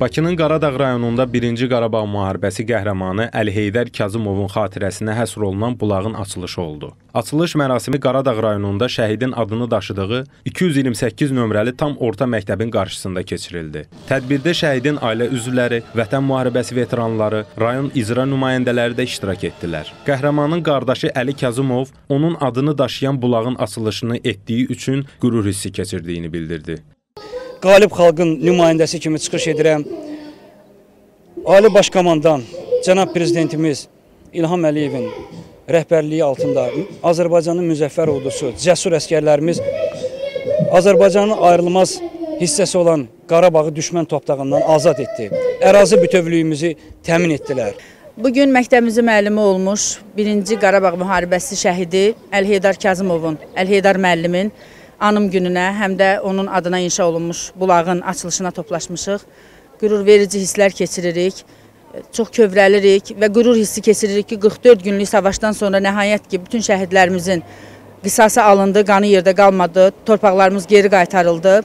Bakının Qaradağ rayonunda 1-ci Qarabağ müharibəsi qəhrəmanı Əliheydər Kazımovun xatirəsinə həsr olunan bulağın açılışı oldu. Açılış mərasimi Qaradağ rayonunda şəhidin adını daşıdığı 228 nömrəli tam orta məktəbin qarşısında keçirildi. Tədbirdə şəhidin ailə üzvləri, Vətən müharibəsi veteranları, rayon icra nümayəndələri də iştirak etdilər. Qəhrəmanın qardaşı Əli Kazımov onun adını daşıyan bulağın açılışını etdiyi üçün qürur hissi keçirdiyini bildirdi qalib xalqın nümayəndəsi kimi çıxış edirəm. Ali Baş Komandan Cənab Prezidentimiz İlham Əliyevin rəhbərliyi altında Azərbaycanın müzəffər ordusu, cəsur əskərlərimiz Azərbaycanın ayrılmaz hissəsi olan Qarabağı düşmən topdağından azad etdi. Ərazi bütövlüyümüzü təmin etdilər. Bugün məktəbimizin müəllimi olmuş birinci Qarabağ müharibəsi şəhidi Əlheydar Kazımovun, Əlheydar müəllimin anım gününə, həm də onun adına inşa olunmuş bulağın açılışına toplaşmışıq. Qürur verici hisslər keçiririk, çox kövrəlirik və qürur hissi keçiririk ki, 44 günlük savaşdan sonra nəhayət ki, bütün şəhidlərimizin qisası alındı, qanı yerdə qalmadı, torpaqlarımız geri qaytarıldı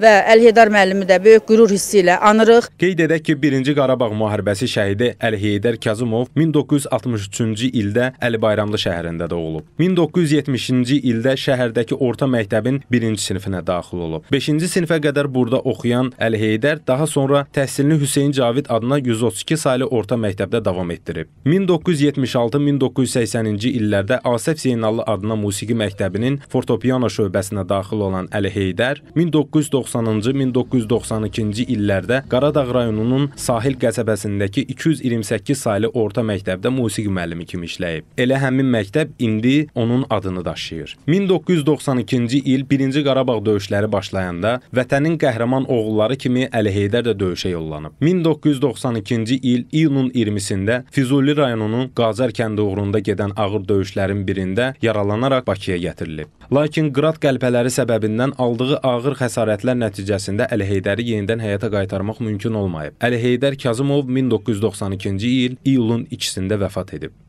və Əlheydar müəllimi də böyük qürur hissi ilə anırıq. Qeyd edək ki, 1-ci Qarabağ müharibəsi şəhidi Əlheydar Kazımov 1963-cü ildə Əli Bayramlı şəhərində doğulub. 1970-ci ildə şəhərdəki orta məktəbin 1-ci sinifinə daxil olub. 5-ci sinifə qədər burada oxuyan Əlheydar daha sonra təhsilini Hüseyn Cavid adına 132 saylı orta məktəbdə davam etdirib. 1976-1980-ci illərdə Asif Zeynallı adına musiqi məktəbinin fortepiano şöbəsinə daxil olan Əlheydar 1990 1990-1992-ci illərdə Qaradağ rayonunun Sahil qəsəbəsindəki 228 saylı orta məktəbdə musiqi müəllimi kimi işləyib. Elə həmin məktəb indi onun adını daşıyır. 1992-ci il 1-ci Qarabağ döyüşləri başlayanda vətənin qəhrəman oğulları kimi Əli Heydər də döyüşə yollanıb. 1992-ci il iyunun 20-sində Füzuli rayonunun Qazər kəndi uğrunda gedən ağır döyüşlərin birində yaralanaraq Bakıya gətirilib. Lakin qrad qəlpələri səbəbindən aldığı ağır xəsarətlər nəticəsində Əlheydəri yenidən həyata qaytarmaq mümkün olmayıb. Əlheydər Kazımov 1992-ci il iyulun 2-sində vəfat edib.